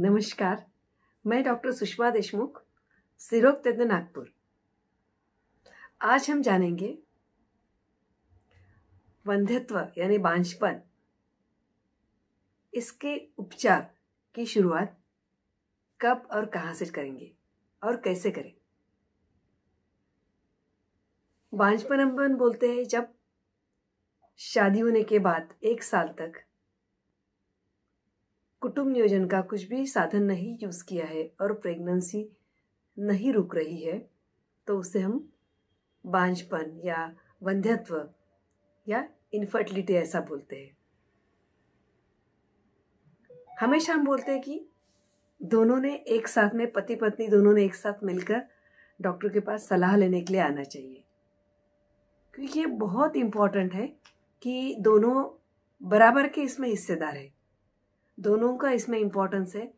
नमस्कार मैं डॉक्टर सुषमा देशमुख सिरोग तज्ञ नागपुर आज हम जानेंगे वंध्यत्व यानी बांझपन इसके उपचार की शुरुआत कब और कहाँ से करेंगे और कैसे करें बांझपन बोलते हैं जब शादी होने के बाद एक साल तक कुटुंब नियोजन का कुछ भी साधन नहीं यूज़ किया है और प्रेगनेंसी नहीं रुक रही है तो उसे हम बांझपन या वंध्यत्व या इनफर्टिलिटी ऐसा बोलते हैं हमेशा हम बोलते हैं कि दोनों ने एक साथ में पति पत्नी दोनों ने एक साथ मिलकर डॉक्टर के पास सलाह लेने के लिए आना चाहिए क्योंकि ये बहुत इम्पॉर्टेंट है कि दोनों बराबर के इसमें हिस्सेदार है दोनों का इसमें इम्पोर्टेंस है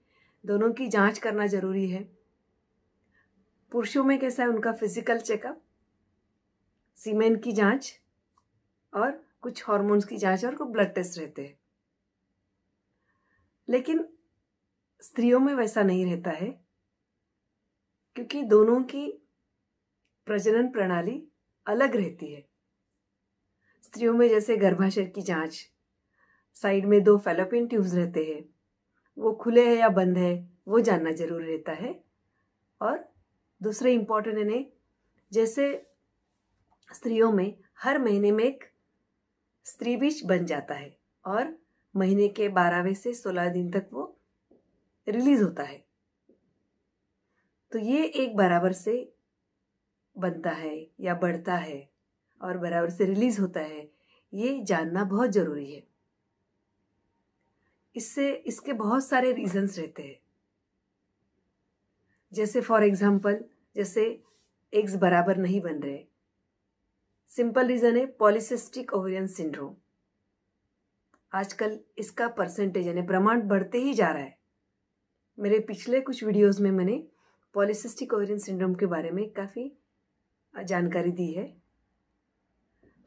दोनों की जांच करना ज़रूरी है पुरुषों में कैसा है उनका फिजिकल चेकअप सीमेन की जांच और कुछ हॉर्मोन्स की जांच और कुछ ब्लड टेस्ट रहते हैं लेकिन स्त्रियों में वैसा नहीं रहता है क्योंकि दोनों की प्रजनन प्रणाली अलग रहती है स्त्रियों में जैसे गर्भाशय की जांच साइड में दो फेलोपिन ट्यूब्स रहते हैं वो खुले हैं या बंद है वो जानना जरूरी रहता है और दूसरे इम्पॉर्टेंट है जैसे स्त्रियों में हर महीने में एक स्त्री बीज बन जाता है और महीने के बारहवें से सोलह दिन तक वो रिलीज होता है तो ये एक बराबर से बनता है या बढ़ता है और बराबर से रिलीज होता है ये जानना बहुत ज़रूरी है इससे इसके बहुत सारे रीजंस रहते हैं जैसे फॉर एग्जांपल जैसे एग्स बराबर नहीं बन रहे सिंपल रीज़न है पॉलिसिस्टिक ओवरियन सिंड्रोम आजकल इसका परसेंटेज यानी प्रमाण बढ़ते ही जा रहा है मेरे पिछले कुछ वीडियोस में मैंने पॉलिसिस्टिक ओवरियन सिंड्रोम के बारे में काफ़ी जानकारी दी है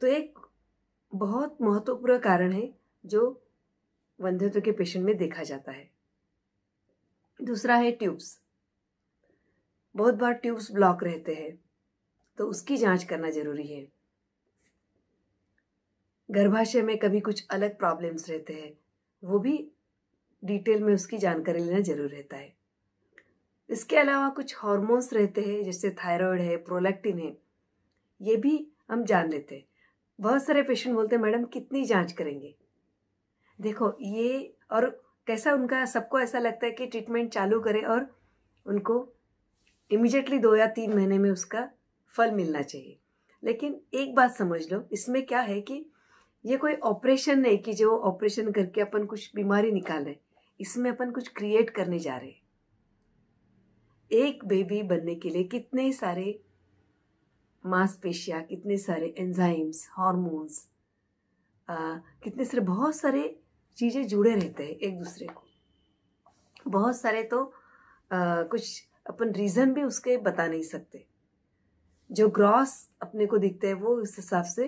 तो एक बहुत महत्वपूर्ण कारण है जो वंध्यत्व के पेशेंट में देखा जाता है दूसरा है ट्यूब्स बहुत बार ट्यूब्स ब्लॉक रहते हैं तो उसकी जांच करना जरूरी है गर्भाशय में कभी कुछ अलग प्रॉब्लम्स रहते हैं वो भी डिटेल में उसकी जानकारी लेना जरूर रहता है इसके अलावा कुछ हॉर्मोन्स रहते हैं जैसे थायराइड है प्रोलैक्टिन है ये भी हम जान लेते हैं बहुत सारे पेशेंट बोलते हैं मैडम कितनी जांच करेंगे देखो ये और कैसा उनका सबको ऐसा लगता है कि ट्रीटमेंट चालू करें और उनको इमिजिएटली दो या तीन महीने में उसका फल मिलना चाहिए लेकिन एक बात समझ लो इसमें क्या है कि ये कोई ऑपरेशन नहीं कि जो ऑपरेशन करके अपन कुछ बीमारी निकाल रहे इसमें अपन कुछ क्रिएट करने जा रहे एक बेबी बनने के लिए कितने सारे मांसपेशिया कितने सारे एंजाइम्स हॉर्मोन्स कितने सारे बहुत सारे चीज़ें जुड़े रहते हैं एक दूसरे को बहुत सारे तो आ, कुछ अपन रीज़न भी उसके बता नहीं सकते जो ग्रॉस अपने को दिखते हैं वो इस हिसाब से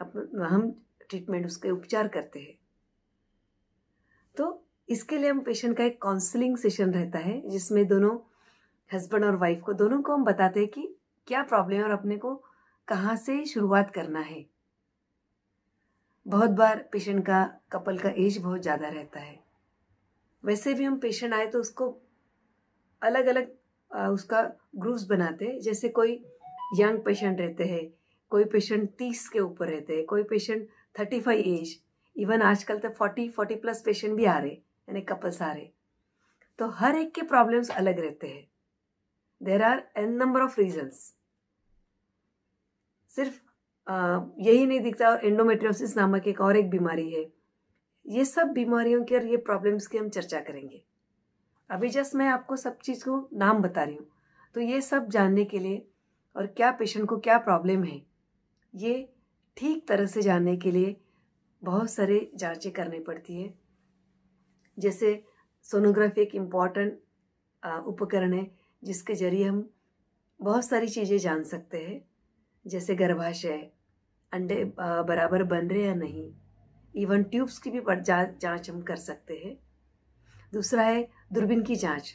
अपन हम ट्रीटमेंट उसके उपचार करते हैं तो इसके लिए हम पेशेंट का एक काउंसलिंग सेशन रहता है जिसमें दोनों हस्बैंड और वाइफ को दोनों को हम बताते हैं कि क्या प्रॉब्लम है और अपने को कहाँ से शुरुआत करना है बहुत बार पेशेंट का कपल का एज बहुत ज़्यादा रहता है वैसे भी हम पेशेंट आए तो उसको अलग अलग उसका ग्रुप्स बनाते हैं जैसे कोई यंग पेशेंट रहते हैं कोई पेशेंट तीस के ऊपर रहते हैं कोई patient thirty five age even आजकल तो फोर्टी फोर्टी प्लस पेशेंट भी आ रहे यानी कपल्स आ रहे तो हर एक के प्रॉब्लम्स अलग रहते हैं there are n number of reasons सिर्फ यही नहीं दिखता और एंडोमेट्रियोसिस नामक एक और एक बीमारी है ये सब बीमारियों की और ये प्रॉब्लम्स की हम चर्चा करेंगे अभी जस्ट मैं आपको सब चीज़ को नाम बता रही हूँ तो ये सब जानने के लिए और क्या पेशेंट को क्या प्रॉब्लम है ये ठीक तरह से जानने के लिए बहुत सारे जांचें करनी पड़ती है जैसे सोनोग्राफी एक इम्पॉर्टेंट उपकरण है जिसके जरिए हम बहुत सारी चीज़ें जान सकते हैं जैसे गर्भाशय अंडे बराबर बन रहे या नहीं इवन ट्यूब्स की भी जांच हम कर सकते हैं दूसरा है दूरबीन की जांच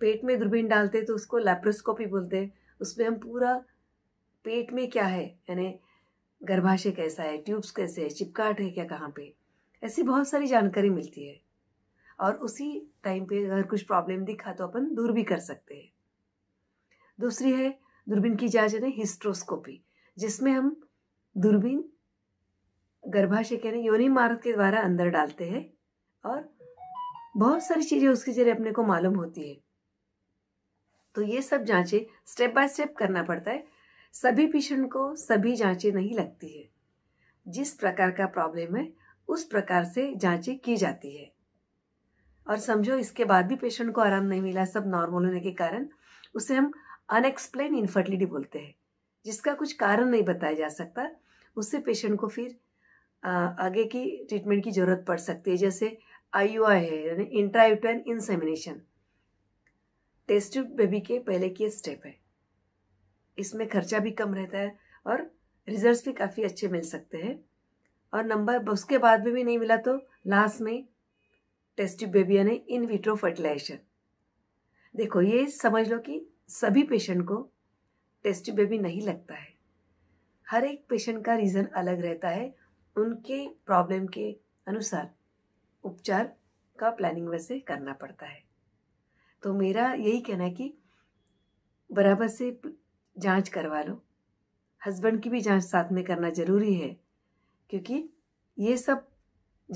पेट में दूरबीन डालते तो उसको लेप्रोस्कोपी बोलते हैं उसमें हम पूरा पेट में क्या है यानी गर्भाशय कैसा है ट्यूब्स कैसे है चिपकाट है क्या कहाँ पे ऐसी बहुत सारी जानकारी मिलती है और उसी टाइम पे अगर कुछ प्रॉब्लम दिखा तो अपन दूर भी कर सकते हैं दूसरी है दूरबीन की जांच यानी हिस्ट्रोस्कोपी जिसमें हम दूरबीन गर्भाशय यानी योनि मार्ग के द्वारा अंदर डालते हैं और बहुत सारी चीज़ें उसके जरिए अपने को मालूम होती है तो ये सब जांचें स्टेप बाय स्टेप करना पड़ता है सभी पेशेंट को सभी जांचें नहीं लगती है जिस प्रकार का प्रॉब्लम है उस प्रकार से जांचें की जाती है और समझो इसके बाद भी पेशेंट को आराम नहीं मिला सब नॉर्मल होने के कारण उसे हम अनएक्सप्लेन इनफर्टिलिटी बोलते हैं जिसका कुछ कारण नहीं बताया जा सकता उससे पेशेंट को फिर आगे की ट्रीटमेंट की ज़रूरत पड़ सकती है जैसे आई है यानी इंट्राइटन इंसेमिनेशन टेस्ट बेबी के पहले की स्टेप है इसमें खर्चा भी कम रहता है और रिजल्ट्स भी काफ़ी अच्छे मिल सकते हैं और नंबर उसके बाद में भी नहीं मिला तो लास्ट में टेस्ट बेबी यानी इन विट्रो फर्टिलाइजेशन देखो ये समझ लो कि सभी पेशेंट को टेस्ट बेबी नहीं लगता है हर एक पेशेंट का रीज़न अलग रहता है उनके प्रॉब्लम के अनुसार उपचार का प्लानिंग वैसे करना पड़ता है तो मेरा यही कहना है कि बराबर से जांच करवा लो हस्बैंड की भी जांच साथ में करना ज़रूरी है क्योंकि ये सब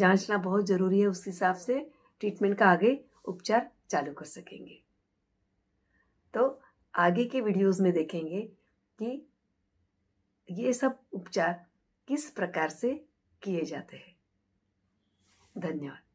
जांचना बहुत ज़रूरी है उस हिसाब से ट्रीटमेंट का आगे उपचार चालू कर सकेंगे तो आगे के वीडियोस में देखेंगे कि ये सब उपचार किस प्रकार से किए जाते हैं धन्यवाद